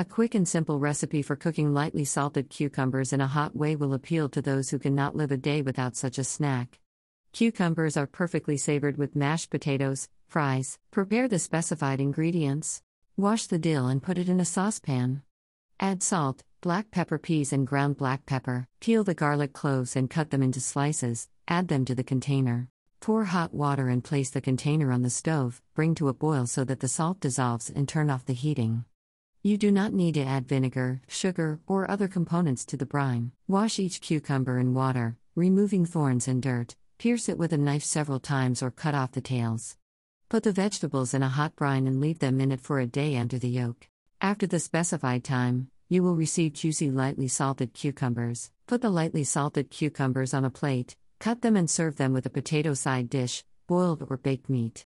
A quick and simple recipe for cooking lightly salted cucumbers in a hot way will appeal to those who cannot live a day without such a snack. Cucumbers are perfectly savored with mashed potatoes, fries. Prepare the specified ingredients. Wash the dill and put it in a saucepan. Add salt, black pepper peas, and ground black pepper. Peel the garlic cloves and cut them into slices, add them to the container. Pour hot water and place the container on the stove, bring to a boil so that the salt dissolves and turn off the heating. You do not need to add vinegar, sugar, or other components to the brine. Wash each cucumber in water, removing thorns and dirt, pierce it with a knife several times or cut off the tails. Put the vegetables in a hot brine and leave them in it for a day under the yolk. After the specified time, you will receive juicy lightly salted cucumbers. Put the lightly salted cucumbers on a plate, cut them and serve them with a potato side dish, boiled or baked meat.